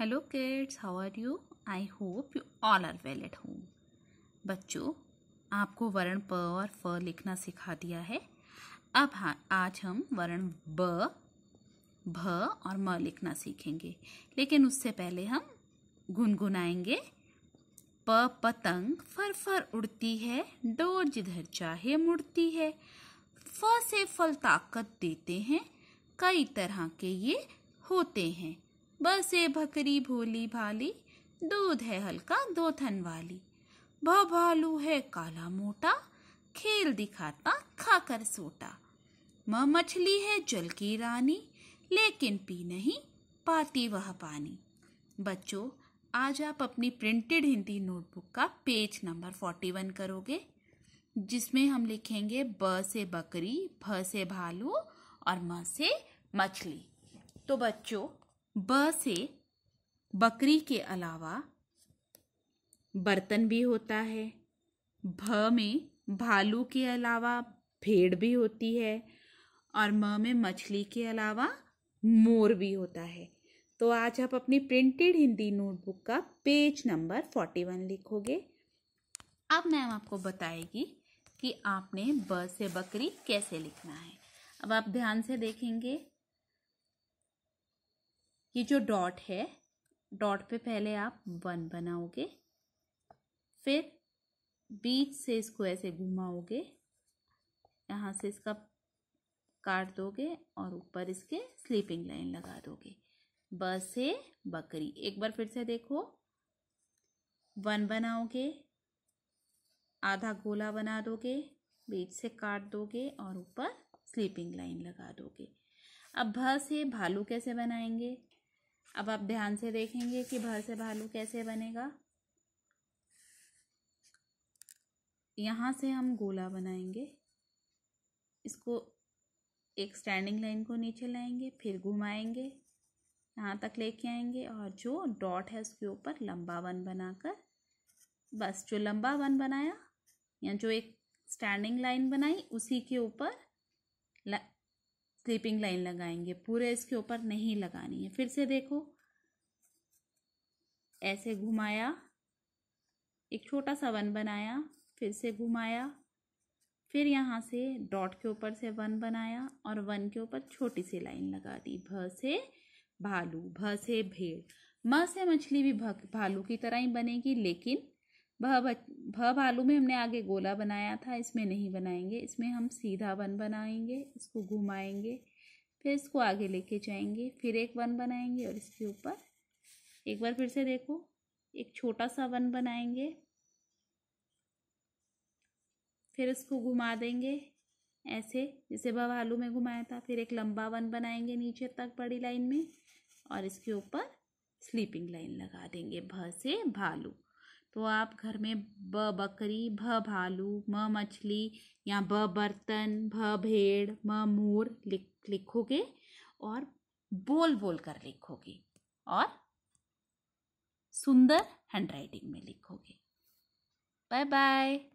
hello kids how are you I hope you all are well at home बच्चों आपको वर्ण प और फ लिखना सिखा दिया है अब हाँ आज हम वर्ण ब भ और म लिखना सीखेंगे लेकिन उससे पहले हम गुनगुनाएंगे प पतंग फर फर उड़ती है डोर जिधर चाहे मुड़ती है फ से फल ताकत देते हैं कई तरह के ये होते हैं ए भकरी भोली भाली दूध है हल्का दोथन वाली भ भालू है काला मोटा खेल दिखाता खाकर सोटा म मछली है जल की रानी लेकिन पी नहीं पाती वह पानी बच्चों आज आप अपनी प्रिंटेड हिंदी नोटबुक का पेज नंबर फोर्टी वन करोगे जिसमें हम लिखेंगे ब से बकरी भ से भालू और म से मछली तो बच्चों ब से बकरी के अलावा बर्तन भी होता है भ में भालू के अलावा भेड़ भी होती है और म में मछली के अलावा मोर भी होता है तो आज आप अपनी प्रिंटेड हिंदी नोटबुक का पेज नंबर फोर्टी वन लिखोगे अब मैम आपको बताएगी कि आपने ब से बकरी कैसे लिखना है अब आप ध्यान से देखेंगे ये जो डॉट है डॉट पे पहले आप वन बनाओगे फिर बीच से इसको ऐसे घुमाओगे यहाँ से इसका काट दोगे और ऊपर इसके स्लीपिंग लाइन लगा दोगे बस है बकरी एक बार फिर से देखो वन बनाओगे आधा गोला बना दोगे बीच से काट दोगे और ऊपर स्लीपिंग लाइन लगा दोगे अब भ से भालू कैसे बनाएंगे अब आप ध्यान से देखेंगे कि भर से भालू कैसे बनेगा यहाँ से हम गोला बनाएंगे इसको एक स्टैंडिंग लाइन को नीचे लाएंगे फिर घुमाएंगे यहाँ तक लेके आएंगे और जो डॉट है उसके ऊपर लंबा वन बनाकर बस जो लंबा वन बनाया या जो एक स्टैंडिंग लाइन बनाई उसी के ऊपर स्लीपिंग लाइन लगाएंगे पूरे इसके ऊपर नहीं लगानी है फिर से देखो ऐसे घुमाया एक छोटा सा वन बनाया फिर से घुमाया फिर यहाँ से डॉट के ऊपर से वन बनाया और वन के ऊपर छोटी सी लाइन लगा दी भ से भालू भ से भेड़ म से मछली भी भालू की तरह ही बनेगी लेकिन भ भ भालू में हमने आगे गोला बनाया था इसमें नहीं बनाएंगे इसमें हम सीधा वन बनाएंगे इसको घुमाएंगे फिर इसको आगे लेके जाएंगे फिर एक वन बनाएंगे और इसके ऊपर एक बार फिर से देखो एक छोटा सा वन बनाएंगे फिर इसको घुमा देंगे ऐसे जैसे भालू में घुमाया था फिर एक लंबा वन बनाएंगे नीचे तक बड़ी लाइन में और इसके ऊपर स्लीपिंग लाइन लगा देंगे भ से भालू तो आप घर में ब बकरी भ भालू म मछली या ब बर्तन भ भेड़ म मोर लिख लिखोगे और बोल बोल कर लिखोगे और सुंदर हैंडराइटिंग में लिखोगे बाय बाय